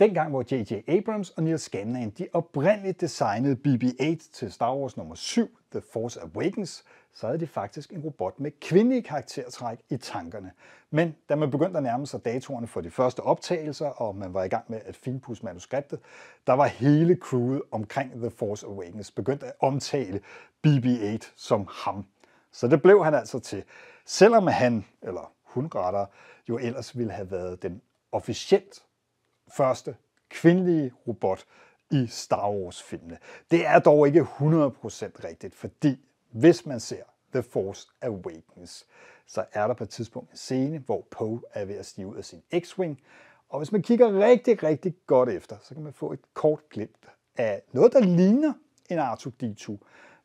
Dengang hvor J.J. Abrams og Neil Scanlan de oprindeligt designede BB-8 til Star Wars nummer 7, The Force Awakens, så havde de faktisk en robot med kvindelige karaktertræk i tankerne. Men da man begyndte at nærme sig datorerne for de første optagelser, og man var i gang med at finpudse manuskriptet, der var hele crewet omkring The Force Awakens begyndt at omtale BB-8 som ham. Så det blev han altså til. Selvom han, eller hun retter, jo ellers ville have været den officielt første kvindelige robot i Star Wars-filmene. Det er dog ikke 100% rigtigt, fordi hvis man ser The Force Awakens, så er der på et tidspunkt en scene, hvor Poe er ved at stige ud af sin X-Wing, og hvis man kigger rigtig, rigtig godt efter, så kan man få et kort glimt af noget, der ligner en R2-D2,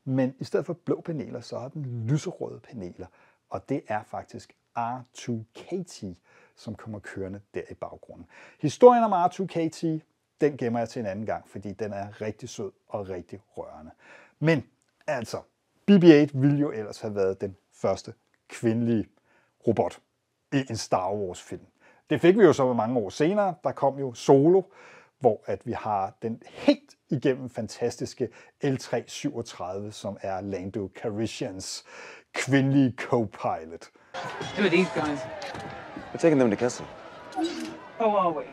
men i stedet for blå paneler, så har den lyserøde paneler, og det er faktisk R2KT, som kommer kørende der i baggrunden. Historien om R2KT, den gemmer jeg til en anden gang, fordi den er rigtig sød og rigtig rørende. Men altså, BB-8 ville jo ellers have været den første kvindelige robot i en Star Wars-film. Det fik vi jo så mange år senere. Der kom jo Solo, hvor at vi har den helt igennem fantastiske L337, som er Lando Calrissians kvindelige co-pilot. Who are these guys? We're taking them to Kessel. Oh, are we?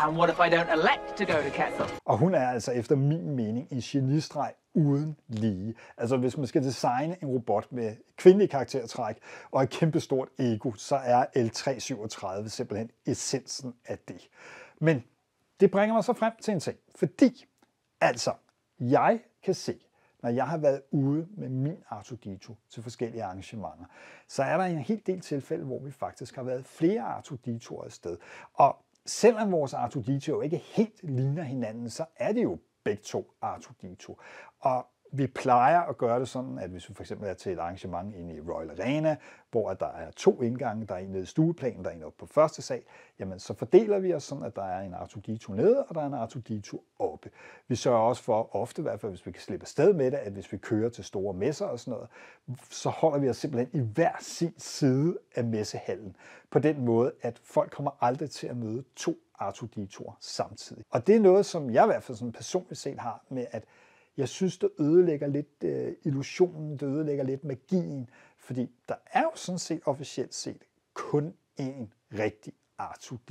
And what if I don't elect to go to Kessel? Og hun er altså efter min mening en genistreg uden lige. Altså hvis man skal designe en robot med kvindelig karaktertræk og et kæmpestort ego, så er L337 simpelthen essensen af det. Men det bringer mig så frem til en ting, fordi altså, jeg kan se, når jeg har været ude med min Artudito til forskellige arrangementer, så er der en hel del tilfælde, hvor vi faktisk har været flere Artuditoer afsted. Og selvom vores Artudito ikke helt ligner hinanden, så er det jo begge to Artudito. Og vi plejer at gøre det sådan, at hvis vi for eksempel er til et arrangement inde i Royal Arena, hvor der er to indgange, der er en nede i stueplanen, der er en oppe på første sal, jamen så fordeler vi os sådan, at der er en r 2 nede, og der er en r 2 oppe. Vi sørger også for, ofte i hvert fald, hvis vi kan slippe afsted med det, at hvis vi kører til store messer og sådan noget, så holder vi os simpelthen i hver sin side af messehallen. På den måde, at folk kommer aldrig til at møde to r 2 samtidig. Og det er noget, som jeg i hvert fald sådan personligt set har med, at jeg synes, det ødelægger lidt øh, illusionen, det ødelægger lidt magien, fordi der er jo sådan set officielt set kun én rigtig Artu d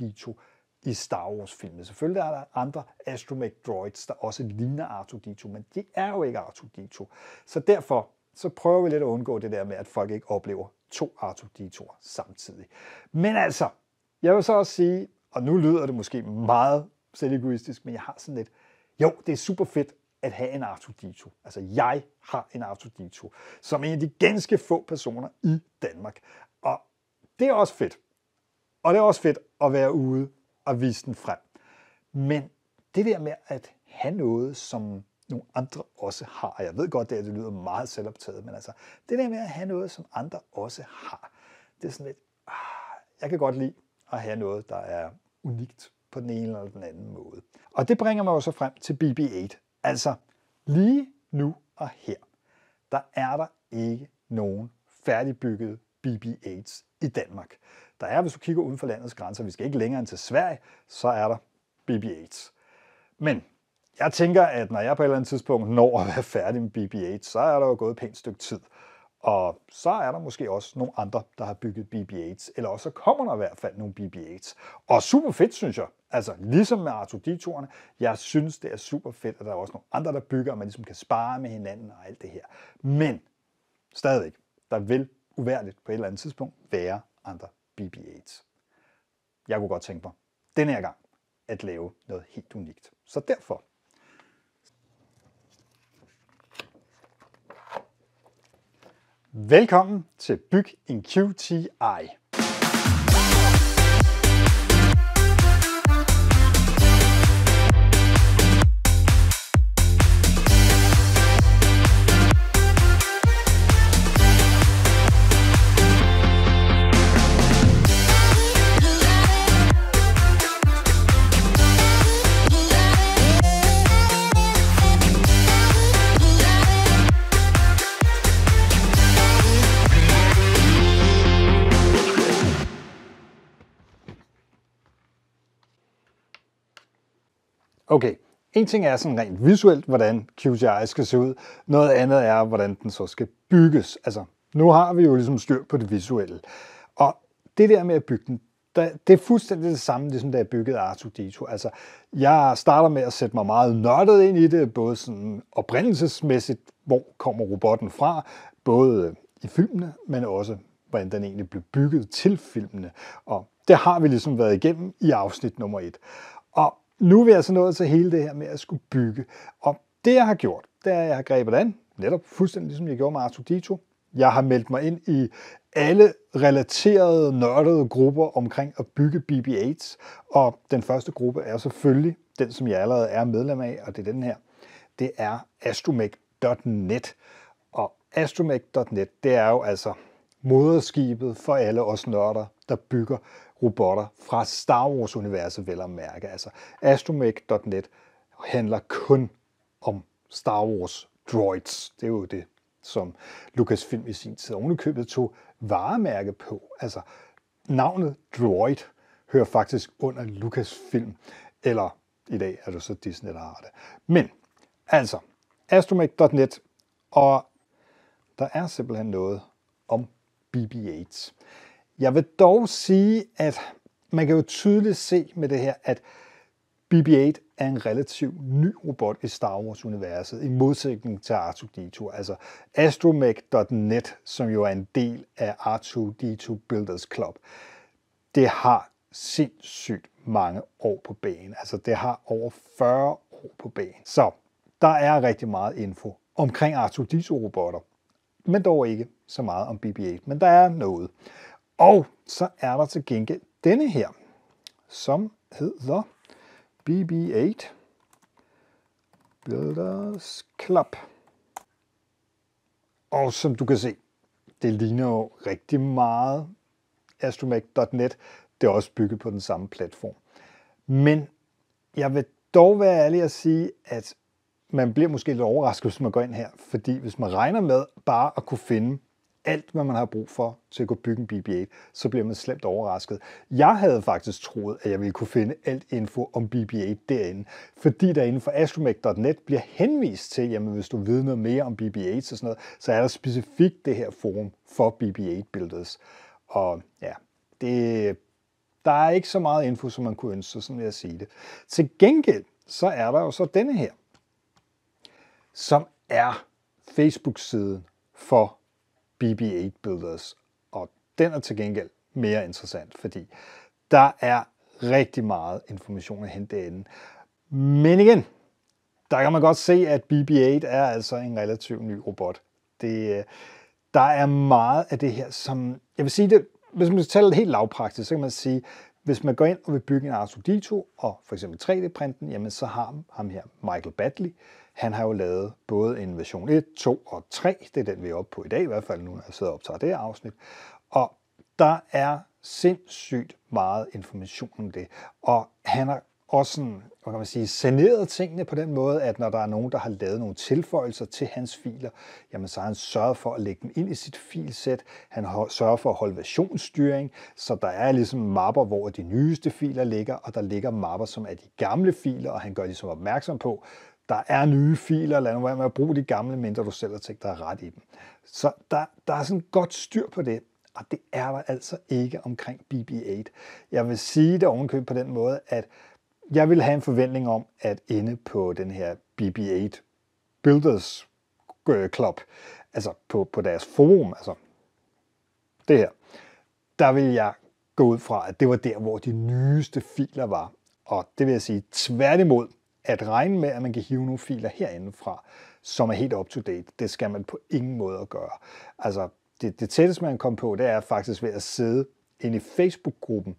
i Star wars filmen Selvfølgelig er der andre astromech droids, der også ligner Artu d men det er jo ikke Artu d Så derfor så prøver vi lidt at undgå det der med, at folk ikke oplever to Artu d samtidig. Men altså, jeg vil så også sige, og nu lyder det måske meget egoistisk, men jeg har sådan lidt, jo, det er super fedt, at have en Artudito. Altså, jeg har en Artudito, som en af de ganske få personer i Danmark. Og det er også fedt. Og det er også fedt at være ude og vise den frem. Men det der med at have noget, som nogle andre også har, og jeg ved godt, det, er, det lyder meget selvoptaget, men altså, det der med at have noget, som andre også har, det er sådan lidt, ah, jeg kan godt lide at have noget, der er unikt på den ene eller den anden måde. Og det bringer mig jo så frem til BB-8, Altså lige nu og her, der er der ikke nogen færdigbyggede BB-8s i Danmark. Der er, hvis du kigger uden for landets grænser, vi skal ikke længere end til Sverige, så er der BB-8s. Men jeg tænker, at når jeg på et eller andet tidspunkt når at være færdig med BB-8, så er der jo gået et pænt stykke tid. Og så er der måske også nogle andre, der har bygget BB-8, eller også kommer der i hvert fald nogle BB-8. Og super fedt, synes jeg. Altså, ligesom med r 2 jeg synes, det er super fedt, at der er også nogle andre, der bygger, og man ligesom kan spare med hinanden og alt det her. Men stadigvæk, der vil uværligt på et eller andet tidspunkt være andre BB-8. Jeg kunne godt tænke mig, den her gang, at lave noget helt unikt. Så derfor Velkommen til Byg en QTI. Okay, en ting er sådan rent visuelt, hvordan QGI skal se ud. Noget andet er, hvordan den så skal bygges. Altså, nu har vi jo ligesom styr på det visuelle. Og det der med at bygge den, det er fuldstændig det samme, ligesom da jeg byggede Artu d 2 Altså, jeg starter med at sætte mig meget nørdet ind i det, både sådan oprindelsesmæssigt, hvor kommer robotten fra, både i filmene, men også hvordan den egentlig blev bygget til filmene. Og det har vi ligesom været igennem i afsnit nummer et nu er vi altså nået til hele det her med at skulle bygge. Og det, jeg har gjort, det er, at jeg har grebet an, netop fuldstændig ligesom jeg gjorde med Arthur Dito. Jeg har meldt mig ind i alle relaterede, nørdede grupper omkring at bygge BB-8. Og den første gruppe er selvfølgelig den, som jeg allerede er medlem af, og det er den her. Det er astromech.net. Og astromech.net, det er jo altså moderskibet for alle os nørder, der bygger robotter fra Star Wars-universet, vel at mærke. Altså, astromech.net handler kun om Star Wars droids. Det er jo det, som Lucasfilm i sin tid ovenikøbet tog varemærke på. Altså, navnet droid hører faktisk under Lucasfilm, eller i dag er det så Disney, der har det. Men, altså, astromech.net, og der er simpelthen noget om BB-8. Jeg vil dog sige, at man kan jo tydeligt se med det her, at BB-8 er en relativt ny robot i Star Wars-universet, i modsætning til R2-D2. Altså astromech.net, som jo er en del af R2-D2 Builders Club, det har sindssygt mange år på banen. Altså det har over 40 år på banen. Så der er rigtig meget info omkring R2-D2-robotter, men dog ikke så meget om BB-8, men der er noget. Og så er der til gengæld denne her, som hedder BB8 Builders Club. Og som du kan se, det ligner jo rigtig meget astromech.net. Det er også bygget på den samme platform. Men jeg vil dog være ærlig at sige, at man bliver måske lidt overrasket, hvis man går ind her. Fordi hvis man regner med bare at kunne finde alt, hvad man har brug for til at kunne bygge en BB-8, så bliver man slemt overrasket. Jeg havde faktisk troet, at jeg ville kunne finde alt info om BB-8 derinde, fordi der inden for astromech.net bliver henvist til, jamen hvis du ved noget mere om BB-8 og sådan noget, så er der specifikt det her forum for BB-8 Builders. Og ja, det, der er ikke så meget info, som man kunne ønske sig, sådan vil jeg sige det. Til gengæld, så er der jo så denne her, som er Facebook-siden for BB-8 Builders, og den er til gengæld mere interessant, fordi der er rigtig meget information at hente derinde. Men igen, der kan man godt se, at BB-8 er altså en relativt ny robot. Det, øh, der er meget af det her, som... Jeg vil sige det, hvis man det helt lavpraktisk, så kan man sige, hvis man går ind og vil bygge en r 2 2 og for eksempel 3D-printen, jamen så har ham her Michael Batley, øh, han har jo lavet både en version 1, 2 og 3. Det er den, vi er oppe på i dag i hvert fald, nu når jeg sidder og optager det her afsnit. Og der er sindssygt meget information om det. Og han har også sådan, hvad kan man sige, saneret tingene på den måde, at når der er nogen, der har lavet nogle tilføjelser til hans filer, jamen så har han sørget for at lægge dem ind i sit filsæt. Han sørger for at holde versionsstyring, så der er ligesom mapper, hvor de nyeste filer ligger, og der ligger mapper, som er de gamle filer, og han gør ligesom opmærksom på, der er nye filer, lad nu være med at bruge de gamle, mindre du selv har tænkt dig ret i dem. Så der, der er sådan godt styr på det, og det er der altså ikke omkring BB-8. Jeg vil sige det ovenkøb på den måde, at jeg vil have en forventning om, at inde på den her BB-8 Builders øh, Club, altså på, på deres forum, altså det her, der vil jeg gå ud fra, at det var der, hvor de nyeste filer var. Og det vil jeg sige, tværtimod, at regne med, at man kan hive nogle filer herindefra, som er helt up-to-date. Det skal man på ingen måde at gøre. Altså, det, det tætteste, man kan på, det er faktisk ved at sidde inde i Facebook-gruppen,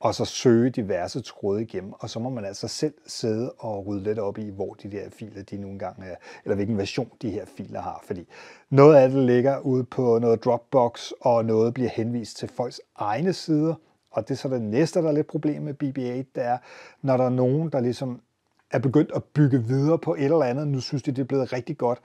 og så søge diverse tråde igennem, og så må man altså selv sidde og rydde lidt op i, hvor de der filer de nogle gange er, eller hvilken version de her filer har, fordi noget af det ligger ude på noget Dropbox, og noget bliver henvist til folks egne sider, og det er så det næste, der er lidt problem med BBA, det er, når der er nogen, der ligesom er begyndt at bygge videre på et eller andet, nu synes de, det er blevet rigtig godt,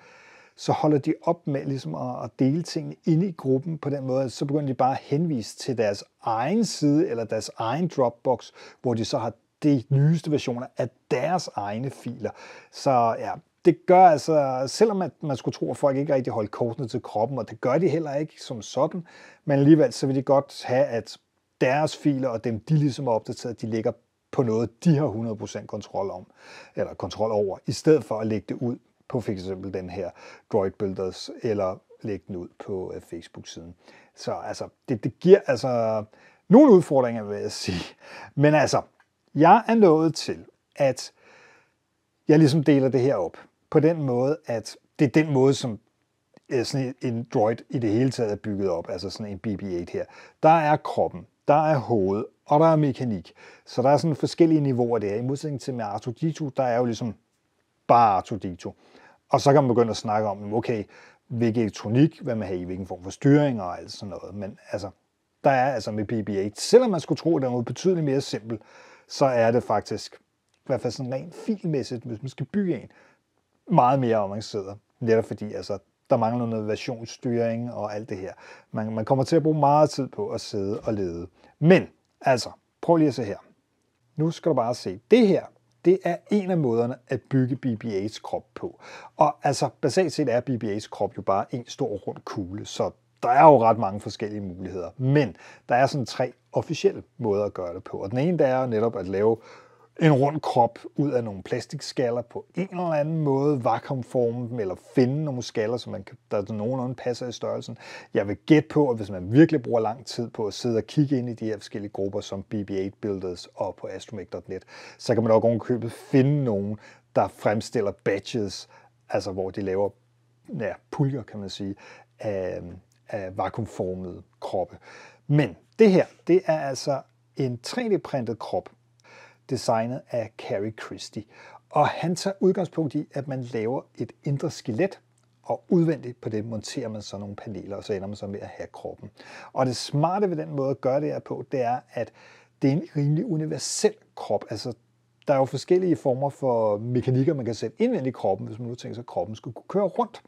så holder de op med ligesom at, dele tingene inde i gruppen på den måde, så begynder de bare at henvise til deres egen side eller deres egen Dropbox, hvor de så har de nyeste versioner af deres egne filer. Så ja, det gør altså, selvom at man skulle tro, at folk ikke rigtig holdt kortene til kroppen, og det gør de heller ikke som sådan, men alligevel så vil de godt have, at deres filer og dem, de ligesom er opdateret, de ligger på noget, de har 100% kontrol om, eller kontrol over, i stedet for at lægge det ud på for eksempel den her Droid Builders, eller lægge den ud på øh, Facebook-siden. Så altså, det, det giver altså nogle udfordringer, vil jeg sige. Men altså, jeg er nået til, at jeg ligesom deler det her op på den måde, at det er den måde, som øh, sådan en droid i det hele taget er bygget op, altså sådan en BB-8 her. Der er kroppen, der er hovedet, og der er mekanik. Så der er sådan forskellige niveauer der. I modsætning til med Arto Dito, der er jo ligesom bare Arto Dito. Og så kan man begynde at snakke om, okay, hvilken elektronik hvad man har i, hvilken form for styring og alt sådan noget. Men altså, der er altså med BB-8, selvom man skulle tro, at det er noget betydeligt mere simpelt, så er det faktisk, i hvert fald sådan rent filmæssigt, hvis man skal bygge en, meget mere avanceret. Netop fordi, altså, der mangler noget versionsstyring og alt det her. Man, man kommer til at bruge meget tid på at sidde og lede. Men Altså, prøv lige at se her. Nu skal du bare se. Det her, det er en af måderne at bygge BBA's krop på. Og altså, basalt set er BBA's krop jo bare en stor rund kugle, så der er jo ret mange forskellige muligheder. Men der er sådan tre officielle måder at gøre det på. Og den ene, der er netop at lave en rund krop ud af nogle plastikskaller på en eller anden måde, vakuumforme dem, eller finde nogle skaller, som man, der nogenlunde passer i størrelsen. Jeg vil gætte på, at hvis man virkelig bruger lang tid på at sidde og kigge ind i de her forskellige grupper, som BB-8 Builders og på astromech.net, så kan man nok købe finde nogen, der fremstiller batches, altså hvor de laver ja, puljer, kan man sige, af, af vakuumformede kroppe. Men det her, det er altså en 3D-printet krop, designet af Carrie Christie. Og han tager udgangspunkt i, at man laver et indre skelet, og udvendigt på det monterer man så nogle paneler, og så ender man så med at have kroppen. Og det smarte ved den måde at gøre det her på, det er, at det er en rimelig universel krop. Altså, der er jo forskellige former for mekanikker, man kan sætte indvendigt i kroppen, hvis man nu tænker sig, at kroppen skulle kunne køre rundt.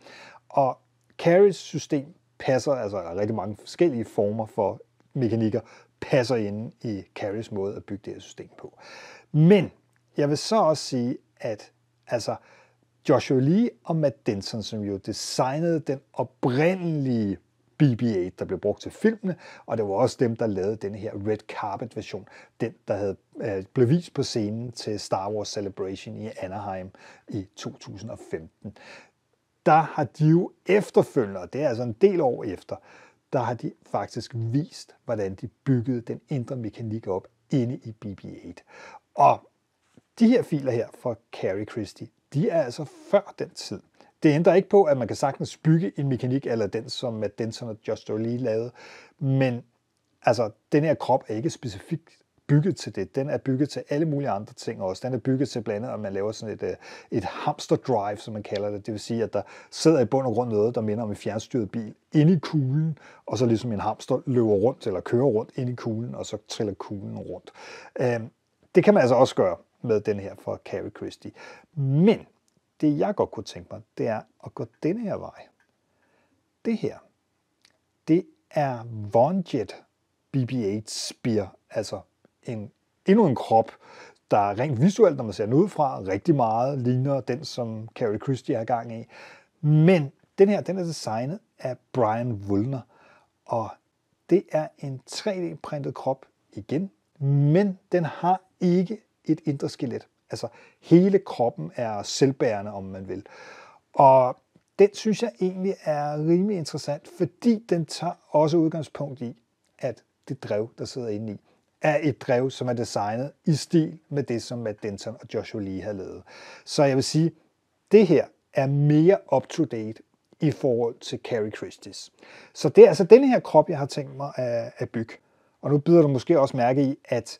Og Carries system passer altså rigtig mange forskellige former for mekanikker passer ind i Carries måde at bygge det her system på. Men jeg vil så også sige, at altså, Joshua Lee og Matt Denson, som jo designede den oprindelige BB-8, der blev brugt til filmene, og det var også dem, der lavede den her Red Carpet-version, den, der havde, øh, blev vist på scenen til Star Wars Celebration i Anaheim i 2015. Der har de jo efterfølgende, og det er altså en del år efter, der har de faktisk vist, hvordan de byggede den indre mekanik op inde i BB-8. Og de her filer her fra Carrie Christie, de er altså før den tid. Det ændrer ikke på, at man kan sagtens bygge en mekanik, eller den, som den, som Josh Lee lavede, men altså, den her krop er ikke specifikt bygget til det. Den er bygget til alle mulige andre ting også. Den er bygget til blandt andet, at man laver sådan et, øh, et hamster drive, som man kalder det. Det vil sige, at der sidder i bund og grund noget, der minder om en fjernstyret bil inde i kuglen, og så ligesom en hamster løber rundt eller kører rundt ind i kuglen, og så triller kuglen rundt. Øhm, det kan man altså også gøre med den her fra Carrie Christie. Men det, jeg godt kunne tænke mig, det er at gå denne her vej. Det her, det er Vonjet BB-8 Spear, altså en, endnu en krop, der rent visuelt, når man ser den udefra, rigtig meget ligner den, som Carrie Christie har gang i. Men den her, den er designet af Brian Wulner, og det er en 3D-printet krop igen, men den har ikke et indre skelet. Altså hele kroppen er selvbærende, om man vil. Og den synes jeg egentlig er rimelig interessant, fordi den tager også udgangspunkt i, at det drev, der sidder inde i, er et drev, som er designet i stil med det, som Matt Denton og Joshua Lee har lavet. Så jeg vil sige, det her er mere up-to-date i forhold til Carrie Christie's. Så det er altså den her krop, jeg har tænkt mig at, bygge. Og nu bider du måske også mærke i, at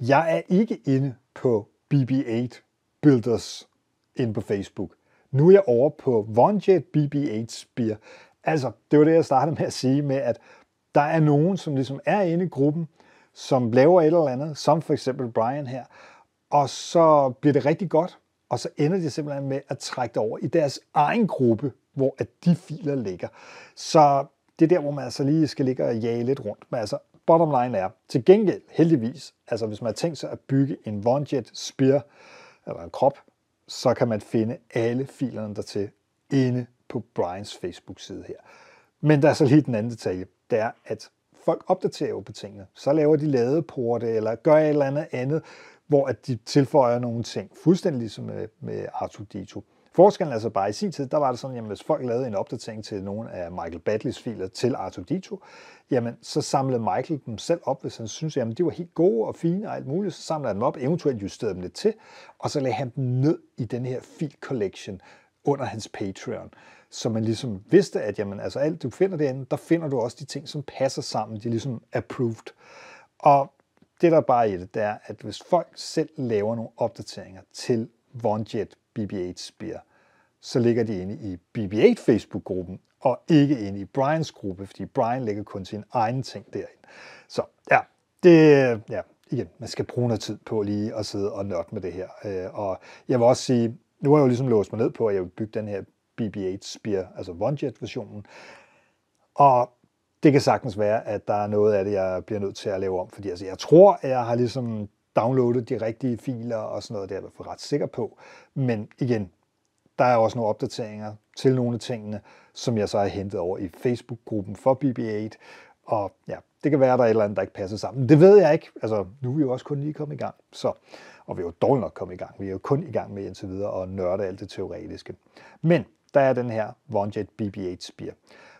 jeg er ikke inde på BB-8 Builders inde på Facebook. Nu er jeg over på Vonjet BB-8 Spear. Altså, det var det, jeg startede med at sige med, at der er nogen, som ligesom er inde i gruppen, som laver et eller andet, som for eksempel Brian her, og så bliver det rigtig godt, og så ender de simpelthen med at trække det over i deres egen gruppe, hvor at de filer ligger. Så det er der, hvor man altså lige skal ligge og jage lidt rundt. Men altså, bottom line er, til gengæld heldigvis, altså hvis man har tænkt sig at bygge en OneJet Spear, eller en krop, så kan man finde alle filerne dertil inde på Brians Facebook-side her. Men der er så lige den anden detalje, det er, at folk opdaterer jo på tingene. Så laver de ladeporte, eller gør et eller andet andet, hvor at de tilføjer nogle ting. Fuldstændig ligesom med, med r d 2 Forskellen altså bare i sin tid, der var det sådan, at hvis folk lavede en opdatering til nogle af Michael Badleys filer til r d 2 jamen så samlede Michael dem selv op, hvis han syntes, at de var helt gode og fine og alt muligt, så samlede han dem op, eventuelt justerede dem lidt til, og så lagde han dem ned i den her fil collection under hans Patreon så man ligesom vidste, at jamen, altså alt du finder derinde, der finder du også de ting, som passer sammen, de er ligesom approved. Og det, der bare er i det, det er, at hvis folk selv laver nogle opdateringer til VonJet BB-8 Spear, så ligger de inde i BB-8 Facebook-gruppen, og ikke inde i Brians gruppe, fordi Brian lægger kun sin egen ting derinde. Så ja, det, ja, igen, man skal bruge noget tid på lige at sidde og nørde med det her. Øh, og jeg vil også sige, nu har jeg jo ligesom låst mig ned på, at jeg vil bygge den her BB-8 Spear, altså Onejet-versionen. Og det kan sagtens være, at der er noget af det, jeg bliver nødt til at lave om, fordi altså, jeg tror, at jeg har ligesom downloadet de rigtige filer og sådan noget, det er jeg ret sikker på. Men igen, der er også nogle opdateringer til nogle af tingene, som jeg så har hentet over i Facebook-gruppen for BB-8, og ja, det kan være, at der er et eller andet, der ikke passer sammen. Det ved jeg ikke. Altså, nu er vi jo også kun lige kommet i gang. Så, og vi er jo dårligt nok kommet i gang. Vi er jo kun i gang med indtil videre og nørde alt det teoretiske. Men der er den her Vonjet BB-8 Spear.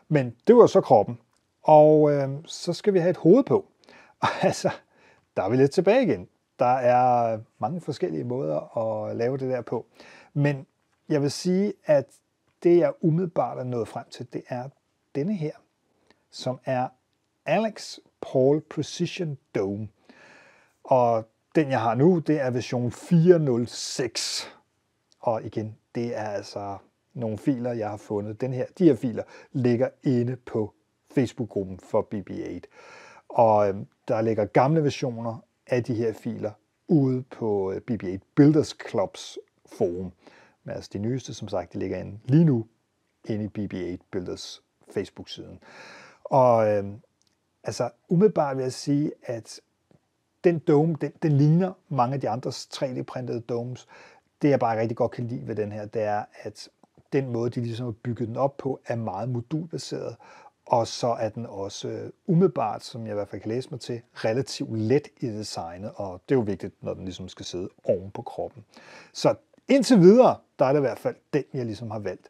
Men det var så kroppen, og øh, så skal vi have et hoved på. Og altså, der er vi lidt tilbage igen. Der er mange forskellige måder at lave det der på. Men jeg vil sige, at det jeg umiddelbart er nået frem til, det er denne her, som er Alex Paul Precision Dome. Og den jeg har nu, det er version 406. Og igen, det er altså nogle filer, jeg har fundet. Den her, de her filer ligger inde på Facebook-gruppen for BB8. Og øh, der ligger gamle versioner af de her filer ude på øh, BB8 Builders Clubs forum. Men altså de nyeste, som sagt, de ligger inde lige nu inde i BB8 Builders Facebook-siden. Og øh, altså umiddelbart vil jeg sige, at den dome, den, den ligner mange af de andres 3D-printede domes. Det jeg bare rigtig godt kan lide ved den her, det er, at den måde, de ligesom har bygget den op på, er meget modulbaseret, og så er den også øh, umiddelbart, som jeg i hvert fald kan læse mig til, relativt let i designet, og det er jo vigtigt, når den ligesom skal sidde oven på kroppen. Så indtil videre, der er det i hvert fald den, jeg ligesom har valgt.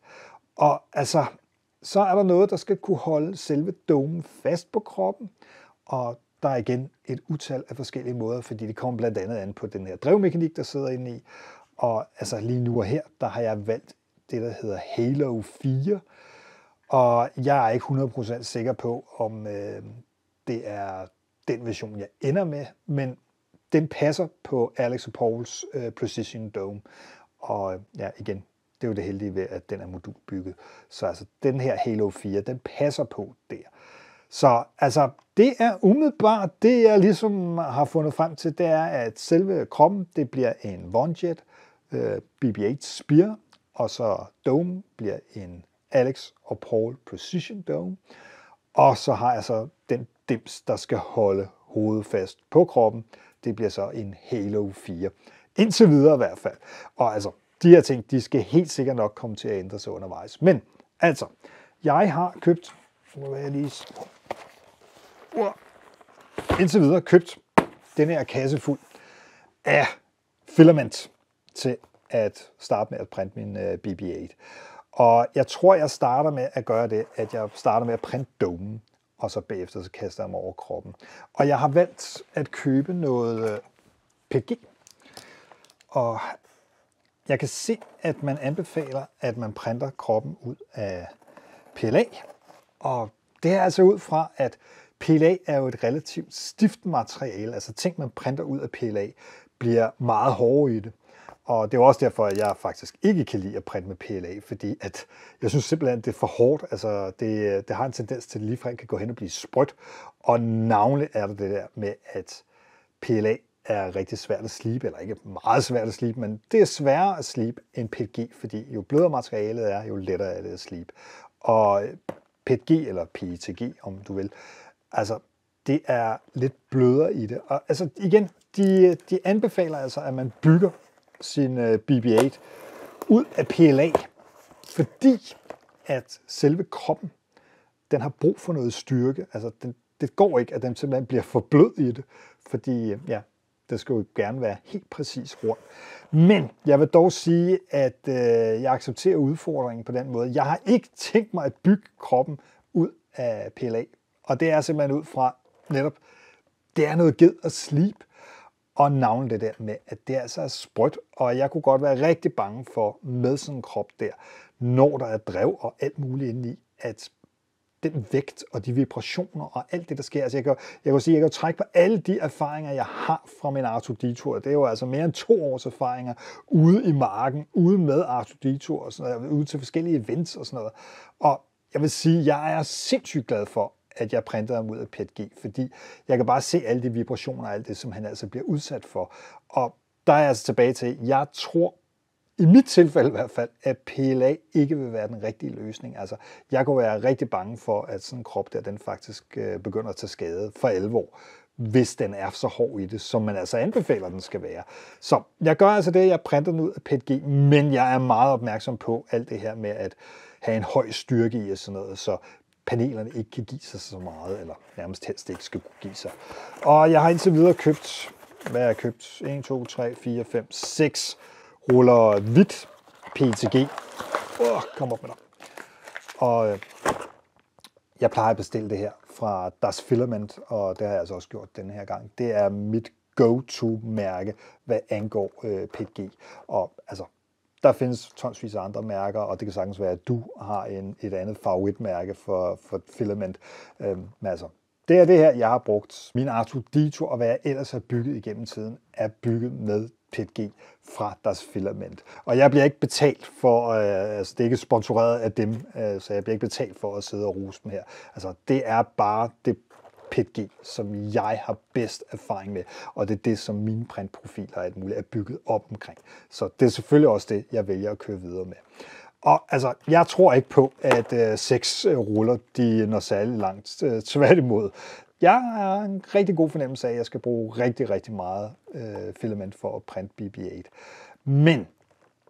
Og altså, så er der noget, der skal kunne holde selve domen fast på kroppen, og der er igen et utal af forskellige måder, fordi det kommer blandt andet an på den her drevmekanik, der sidder inde i. Og altså lige nu og her, der har jeg valgt det, der hedder Halo 4. Og jeg er ikke 100% sikker på, om øh, det er den version, jeg ender med, men den passer på Alex og Pauls øh, Precision Dome. Og øh, ja, igen, det er jo det heldige ved, at den er modulbygget. Så altså, den her Halo 4, den passer på der. Så altså, det er umiddelbart, det jeg ligesom har fundet frem til, det er, at selve kroppen, det bliver en Vonjet øh, BB-8 Spear, og så Dome bliver en Alex og Paul Precision Dome. Og så har jeg så den dims, der skal holde hovedet fast på kroppen. Det bliver så en Halo 4. Indtil videre i hvert fald. Og altså, de her ting, de skal helt sikkert nok komme til at ændre sig undervejs. Men altså, jeg har købt, må jeg lige, indtil videre købt den her kasse fuld af filament til at starte med at printe min øh, BB-8. Og jeg tror, jeg starter med at gøre det, at jeg starter med at printe domen, og så bagefter så kaster jeg mig over kroppen. Og jeg har valgt at købe noget øh, PG, og jeg kan se, at man anbefaler, at man printer kroppen ud af PLA, og det er altså ud fra, at PLA er jo et relativt stift materiale, altså ting, man printer ud af PLA, bliver meget hårdere i det. Og det er også derfor, at jeg faktisk ikke kan lide at printe med PLA, fordi at jeg synes simpelthen, at det er for hårdt. Altså, det, det har en tendens til, at ligefrem kan gå hen og blive sprødt. Og navnlig er det det der med, at PLA er rigtig svært at slibe, eller ikke meget svært at slibe, men det er sværere at slibe end PETG, fordi jo blødere materialet er, jo lettere er det at slibe. Og PETG, eller PETG, om du vil, altså, det er lidt blødere i det. Og altså, igen, de, de anbefaler altså, at man bygger sin øh, BB-8 ud af PLA, fordi at selve kroppen, den har brug for noget styrke. Altså, den, det går ikke, at den simpelthen bliver for blød i det, fordi øh, ja, det skal jo gerne være helt præcis rundt. Men jeg vil dog sige, at øh, jeg accepterer udfordringen på den måde. Jeg har ikke tænkt mig at bygge kroppen ud af PLA, og det er simpelthen ud fra netop, det er noget ged og slip, og navn det der med, at det altså er sprødt, og jeg kunne godt være rigtig bange for med sådan en krop der, når der er drev og alt muligt indeni, at den vægt og de vibrationer og alt det, der sker. Altså jeg, kan, jeg kan sige, jeg kan jo trække på alle de erfaringer, jeg har fra min Arthur Det er jo altså mere end to års erfaringer ude i marken, ude med Arthur og sådan noget, ude til forskellige events og sådan noget. Og jeg vil sige, jeg er sindssygt glad for, at jeg printer ham ud af PETG, fordi jeg kan bare se alle de vibrationer og alt det, som han altså bliver udsat for. Og der er jeg altså tilbage til, jeg tror i mit tilfælde i hvert fald, at PLA ikke vil være den rigtige løsning. Altså, jeg kunne være rigtig bange for, at sådan en krop der, den faktisk øh, begynder at tage skade for alvor, hvis den er så hård i det, som man altså anbefaler, den skal være. Så jeg gør altså det, jeg printer den ud af PETG, men jeg er meget opmærksom på alt det her med at have en høj styrke i og sådan noget. Så panelerne ikke kan give sig så meget, eller nærmest helst ikke skal kunne give sig. Og jeg har indtil videre købt, hvad jeg har købt? 1, 2, 3, 4, 5, 6 ruller hvidt PTG. Åh, oh, kom op med dig. Og øh, jeg plejer at bestille det her fra Das Filament, og det har jeg altså også gjort den her gang. Det er mit go-to-mærke, hvad angår øh, PETG. Og altså, der findes tonsvis af andre mærker, og det kan sagtens være, at du har en, et andet favoritmærke for, for filament. Øhm, altså, det er det her, jeg har brugt. Min Arthur Dito, og hvad jeg ellers har bygget igennem tiden, er bygget med PETG fra deres filament. Og jeg bliver ikke betalt for, øh, altså det er ikke sponsoreret af dem, øh, så jeg bliver ikke betalt for at sidde og ruse dem her. Altså det er bare det PETG, som jeg har bedst erfaring med, og det er det, som mine printprofiler og alt muligt er bygget op omkring. Så det er selvfølgelig også det, jeg vælger at køre videre med. Og altså, jeg tror ikke på, at øh, seks øh, ruller, de når særlig langt. Øh, tværtimod. Jeg har en rigtig god fornemmelse af, at jeg skal bruge rigtig, rigtig meget øh, filament for at printe BB-8. Men,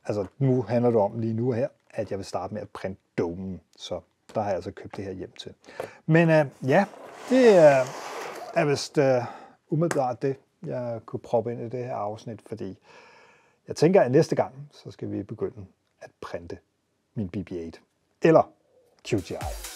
altså, nu handler det om lige nu her, at jeg vil starte med at printe domen. Så der har jeg altså købt det her hjem til. Men øh, ja, det øh, er, vist uh, umiddelbart det, jeg kunne proppe ind i det her afsnit, fordi jeg tænker, at næste gang, så skal vi begynde at printe min BB-8 eller QGI.